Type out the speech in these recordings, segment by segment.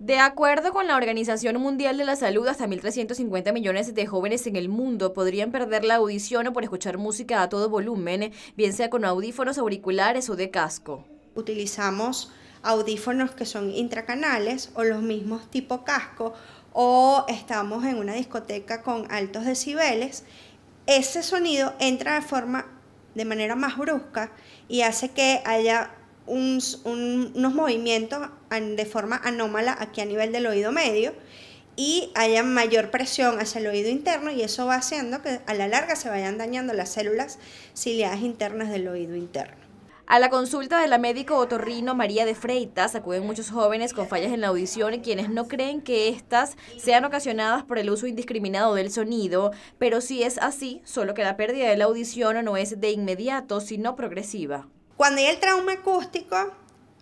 De acuerdo con la Organización Mundial de la Salud, hasta 1.350 millones de jóvenes en el mundo podrían perder la audición o por escuchar música a todo volumen, bien sea con audífonos, auriculares o de casco. Utilizamos audífonos que son intracanales o los mismos tipo casco o estamos en una discoteca con altos decibeles. Ese sonido entra de forma de manera más brusca y hace que haya unos movimientos de forma anómala aquí a nivel del oído medio y haya mayor presión hacia el oído interno y eso va haciendo que a la larga se vayan dañando las células ciliadas internas del oído interno. A la consulta de la médico otorrino María de Freitas acuden muchos jóvenes con fallas en la audición y quienes no creen que estas sean ocasionadas por el uso indiscriminado del sonido, pero si es así, solo que la pérdida de la audición no es de inmediato, sino progresiva. Cuando hay el trauma acústico,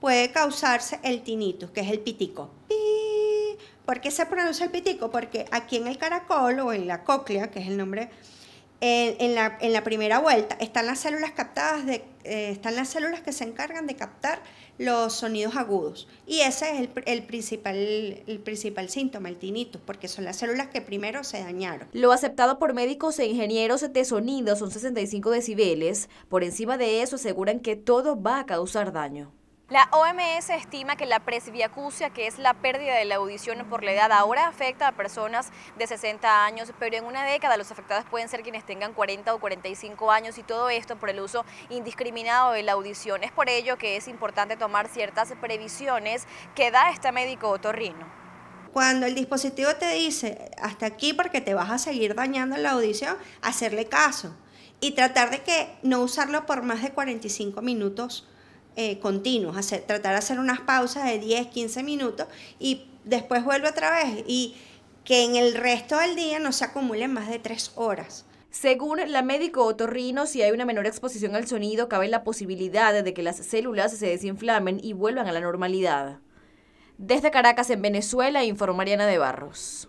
puede causarse el tinnitus, que es el pitico. ¿Por qué se pronuncia el pitico? Porque aquí en el caracol o en la cóclea, que es el nombre en, la, en, la, primera vuelta están las células captadas eh, están las células que se encargan de captar los sonidos agudos y ese es el, el, principal, el principal síntoma, el tinnitus, porque son las células que primero se dañaron. Lo aceptado por médicos e ingenieros de sonido son 65 decibeles, por encima de eso aseguran que todo va a causar daño. La OMS estima que la presbiacusia, que es la pérdida de la audición por la edad, ahora afecta a personas de 60 años, pero en una década los afectados pueden ser quienes tengan 40 o 45 años y todo esto por el uso indiscriminado de la audición. Es por ello que es importante tomar ciertas previsiones que da este médico otorrino. Cuando el dispositivo te dice hasta aquí porque te vas a seguir dañando la audición, hacerle caso y tratar de que no usarlo por más de 45 minutos eh, continuos, tratar de hacer unas pausas de 10, 15 minutos y después vuelve otra vez y que en el resto del día no se acumulen más de 3 horas. Según la médico otorrino, si hay una menor exposición al sonido, cabe la posibilidad de que las células se desinflamen y vuelvan a la normalidad. Desde Caracas, en Venezuela, informa Mariana de Barros.